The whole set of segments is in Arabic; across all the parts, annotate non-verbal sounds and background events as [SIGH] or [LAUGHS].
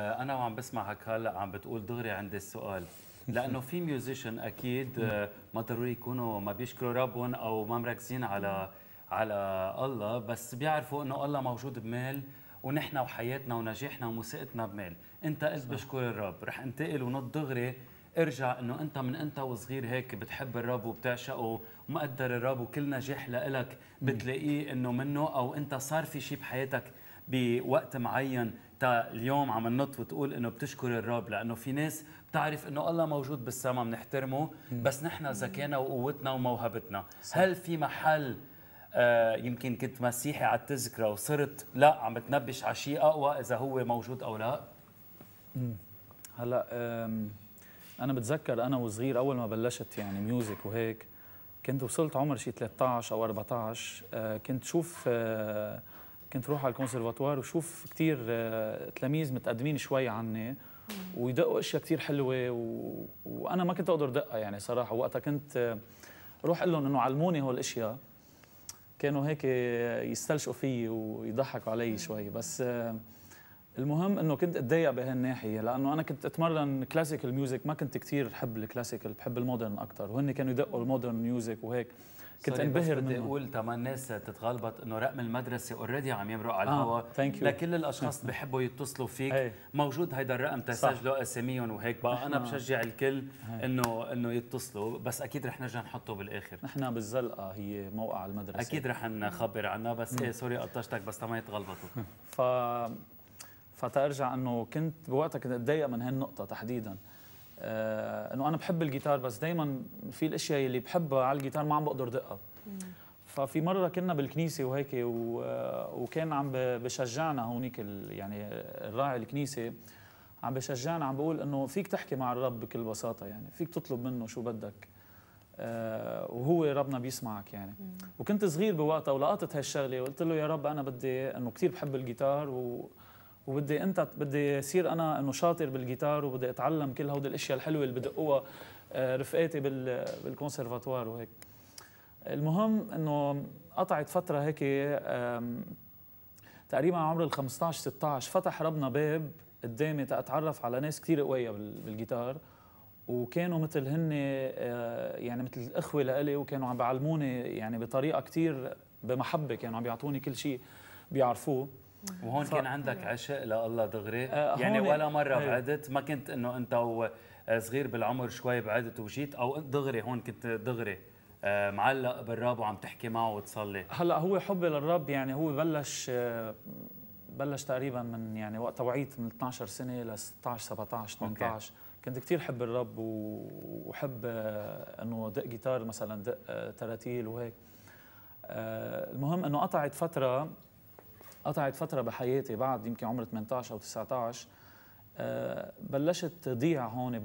آه، انا وعم بسمعك هلا عم بتقول دغري عندي السؤال لانه في ميوزيشن اكيد آه، ما ضروري يكونوا ما بيشكروا ربهم او ما مركزين على على الله بس بيعرفوا انه الله موجود بمال ونحن وحياتنا ونجاحنا وموسيقتنا بمال انت قلت بشكر الرب رح انتقل ونط دغري ارجع انه انت من انت وصغير هيك بتحب الرب وبتعشقه ومقدر الرب وكل نجاح لإلك بتلاقيه انه منه او انت صار في شيء بحياتك بوقت معين تا اليوم عم ننط وتقول انه بتشكر الرب لانه في ناس بتعرف انه الله موجود بالسماء بنحترمه بس نحن ذكائنا وقوتنا وموهبتنا صح. هل في محل آه يمكن كنت مسيحي على التذكره وصرت لا عم بتنبش على شيء اقوى اذا هو موجود او لا مم. هلا انا بتذكر انا وصغير اول ما بلشت يعني ميوزك وهيك كنت وصلت عمر شي 13 او 14 آه، كنت شوف آه، كنت روح على الكونسرفاتوار وشوف كثير آه، تلاميذ متقدمين شوي عني ويدقوا اشياء كثير حلوه و... وانا ما كنت اقدر دقها يعني صراحه وقتها كنت آه، روح اقول لهم انه علموني هول الاشياء كانوا هيك يستلشقوا فيي ويضحكوا علي شوي بس آه، المهم انه كنت اتضايق بهالناحيه لانه انا كنت اتمرن كلاسيكال ميوزك ما كنت كثير بحب الكلاسيكال بحب المودرن اكثر وهن كانوا يدقوا المودرن ميوزك وهيك كنت انبهر بدي اقول تما الناس تتغلبط انه رقم المدرسه اوريدي عم يمرق على الهواء آه. لكل الاشخاص [LAUGHS] بحبوا يتصلوا فيك هي. موجود هيدا الرقم تسجلوا اساميهم وهيك بقى انا بشجع الكل انه انه يتصلوا بس اكيد رح نرجع نحطه بالاخر نحن بالزلقه هي موقع المدرسه اكيد رح نخبر عنها بس ايه سوري قطشتك بس تما يتغلبطوا [LAUGHS] ف فترجع انه كنت بوقتها كنت اتضايق من هالنقطه تحديدا آه، انه انا بحب الجيتار بس دائما في الاشياء اللي بحبها على الجيتار ما عم بقدر دقها ففي مره كنا بالكنيسه وهيك وكان عم بشجعنا هونيك يعني الراعي الكنيسه عم بشجعنا عم بقول انه فيك تحكي مع الرب بكل بساطه يعني فيك تطلب منه شو بدك آه وهو ربنا بيسمعك يعني مم. وكنت صغير بوقتها ولقطت هالشغله وقلت له يا رب انا بدي انه كثير بحب الجيتار و وبدي انت بدي اصير انا انه شاطر بالجيتار وبدي اتعلم كل هودي الاشياء الحلوه اللي بدقوها آه، رفقاتي بالكونسرفاتوار وهيك المهم انه قطعت فتره هيك تقريبا عمر ال 15 16 فتح ربنا باب قدامي تاتعرف على ناس كثير قويه بالجيتار وكانوا مثل هن آه، يعني مثل اخوه لإلي وكانوا عم بيعلموني يعني بطريقه كثير بمحبه كانوا عم بيعطوني كل شيء بيعرفوه وهون ف... كان عندك عشق لله دغري آه يعني ولا مره هي. أيوه. بعدت ما كنت انه انت وصغير آه، بالعمر شوي بعدت وجيت او دغري هون كنت دغري آه، معلق بالرب وعم تحكي معه وتصلي هلا هو حبي للرب يعني هو بلش آه، بلش تقريبا من يعني وقت وعيت من 12 سنه ل 16 17 18 أوكي. كنت كثير حب الرب وحب انه دق جيتار مثلا دق تراتيل وهيك المهم انه قطعت فتره قطعت فتره بحياتي بعد يمكن عمر 18 او 19 آه، بلشت تضيع هون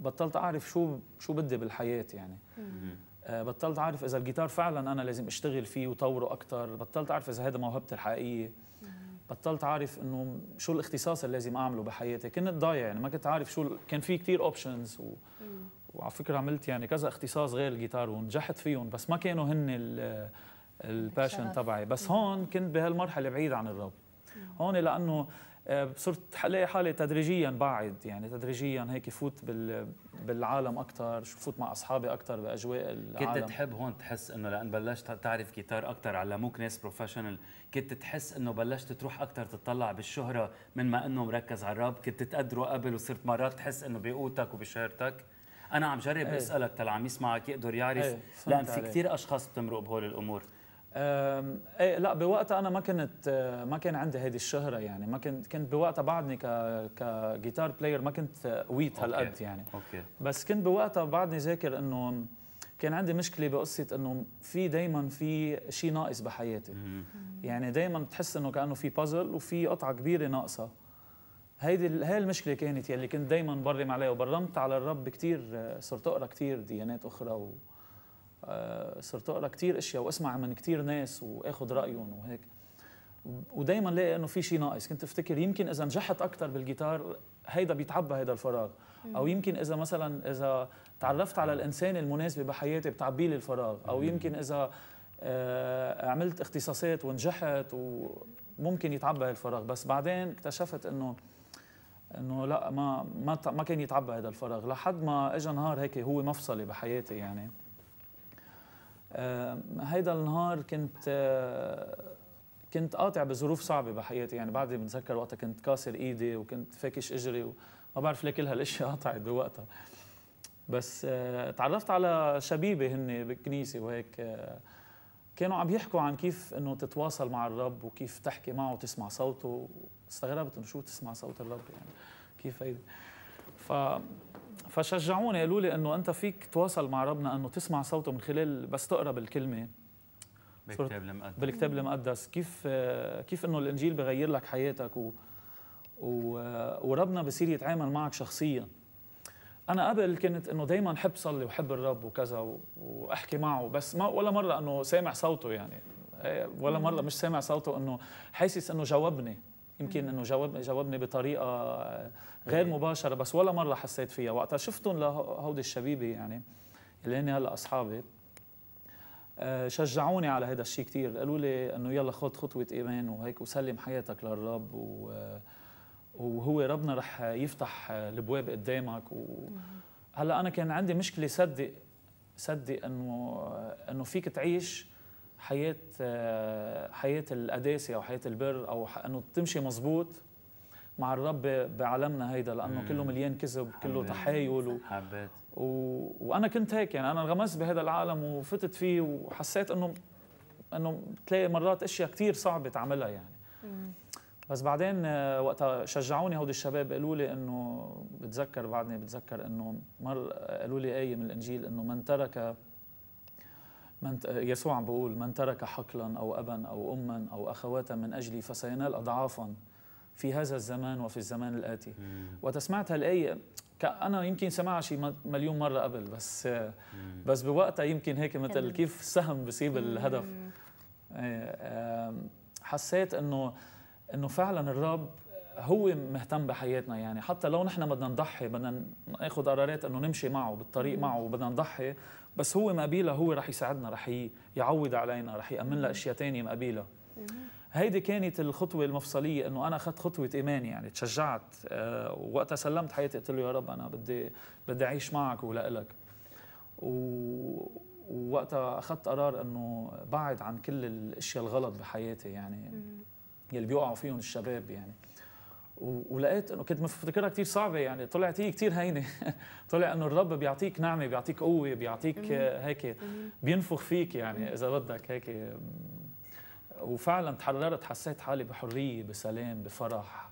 بطلت اعرف شو شو بدي بالحياه يعني آه، بطلت اعرف اذا الجيتار فعلا انا لازم اشتغل فيه وطوره اكثر بطلت اعرف اذا هذا موهبتي الحقيقيه بطلت عارف انه شو الاختصاص اللي لازم اعمله بحياتي كنت ضايع يعني ما كنت عارف شو كان في كثير اوبشنز و... وعلى فكره عملت يعني كذا اختصاص غير الجيتار ونجحت فيهم بس ما كانوا هن الباشن تبعي بس هون كنت بهالمرحله بعيد عن الرب هون لانه آه، صرت الاقي حالي تدريجيا بعد يعني تدريجيا هيك فوت بال بالعالم اكثر فوت مع اصحابي اكثر باجواء العالم كنت تحب هون تحس انه لان بلشت تعرف جيتار اكثر علموك ناس بروفيشنال كنت تحس انه بلشت تروح اكثر تطلع بالشهره من ما انه مركز على الراب كنت تقدره قبل وصرت مرات تحس انه بقوتك وبشهرتك انا عم جرب ايه. اسالك تلعم يسمعك يقدر يعرف ايه. لان في كثير اشخاص بتمرق بهول الامور ايه لا بوقتها انا ما كنت ما كان عندي هيدي الشهره يعني ما كنت كنت بوقتها بعدني ك كجيتار بلاير ما كنت قويت هالقد يعني أوكي. بس كنت بوقتها بعدني ذاكر انه كان عندي مشكله بقصه انه في دائما في شيء ناقص بحياتي يعني دائما بتحس انه كانه في بازل وفي قطعه كبيره ناقصه هيدي هي المشكله كانت يلي كنت دايما برم عليها وبرمت على الرب كثير صرت اقرا كثير ديانات اخرى و... آه، صرت اقرا كثير اشياء واسمع من كثير ناس واخذ رايهم وهيك ودائما لاقي انه في شيء ناقص كنت افتكر يمكن اذا نجحت اكثر بالجيتار هيدا بيتعبى هيدا الفراغ او يمكن اذا مثلا اذا تعرفت على الانسان المناسبه بحياتي بتعبي لي الفراغ او يمكن اذا آه، عملت اختصاصات ونجحت وممكن يتعبى الفراغ بس بعدين اكتشفت انه انه لا ما ما ما كان يتعبى هذا الفراغ لحد ما اجى نهار هيك هو مفصلي بحياتي يعني آه، هيدا النهار كنت آه، كنت قاطع بظروف صعبه بحياتي يعني بعدي بتذكر وقتها كنت كاسر ايدي وكنت فاكش اجري وما بعرف ليه كل هالاشياء [LAUGHS] قطعت بوقتها بس آه، تعرفت على شبيبه هن بالكنيسه وهيك كانوا عم يحكوا عن كيف انه تتواصل مع الرب وكيف تحكي معه وتسمع صوته استغربت انه شو تسمع صوت الرب يعني كيف هيدي ف فشجعوني قالوا لي انه انت فيك تواصل مع ربنا انه تسمع صوته من خلال بس تقرا بالكلمه بالكتاب المقدس بالكتاب المقدس كيف كيف انه الانجيل بغير لك حياتك و, و وربنا بصير يتعامل معك شخصيا انا قبل كنت انه دائما حب صلي وحب الرب وكذا واحكي معه بس ما ولا مره انه سامع صوته يعني إيه، ولا مره مش سامع صوته انه حاسس انه جاوبني يمكن انه جاوب جاوبني بطريقه غير إيه. مباشره بس ولا مره حسيت فيها وقتها شفتهم لهودي الشبيبه يعني اللي هن هلا اصحابي آه، شجعوني على هذا الشيء كثير قالوا لي انه يلا خذ خطوه ايمان وهيك وسلم حياتك للرب وهو ربنا رح يفتح الابواب قدامك و... هلا انا كان عندي مشكله صدق صدق انه انه فيك تعيش حياه حياه القداسه او حياه البر او انه تمشي مزبوط مع الرب بعالمنا هيدا لانه مم. كله مليان كذب كله تحايل و... حبيت و... وانا كنت هيك يعني انا انغمست بهذا العالم وفتت فيه وحسيت انه انه بتلاقي مرات اشياء كثير صعبه تعملها يعني مم. بس بعدين آه، وقتها شجعوني هودي الشباب قالوا لي انه بتذكر بعدني بتذكر انه مر قالوا لي ايه من الانجيل انه من ترك من يسوع عم بيقول من ترك حقلا او ابا او اما او اخواتا من اجلي فسينال اضعافا في هذا الزمان وفي الزمان الاتي وتسمعت هالايه انا يمكن سمعها شي مليون مره قبل بس آه، بس بوقتها يمكن هيك مثل كيف سهم بصيب الهدف آه، حسيت انه انه فعلا الرب هو مهتم بحياتنا يعني حتى لو نحن بدنا نضحي بدنا ناخذ قرارات انه نمشي معه بالطريق معه وبدنا نضحي بس هو مقابله هو رح يساعدنا رح يعوض علينا رح يامن لنا اشياء ثانيه مقابله هيدي كانت الخطوه المفصليه انه انا اخذت خطوه ايمان يعني تشجعت آه، وقتها سلمت حياتي قلت له يا رب انا بدي بدي اعيش معك ولك و... ووقتها اخذت قرار انه بعد عن كل الاشياء الغلط بحياتي يعني يلي بيوقعوا فيهم الشباب يعني ولقيت انه كنت مفتكرها كثير صعبه يعني طلعت هي كثير هينه [LAUGHS] طلع انه الرب بيعطيك نعمه بيعطيك قوه بيعطيك أمم. هيك أمم. بينفخ فيك يعني أمم. اذا بدك هيك وفعلا تحررت حسيت حالي بحريه بسلام بفرح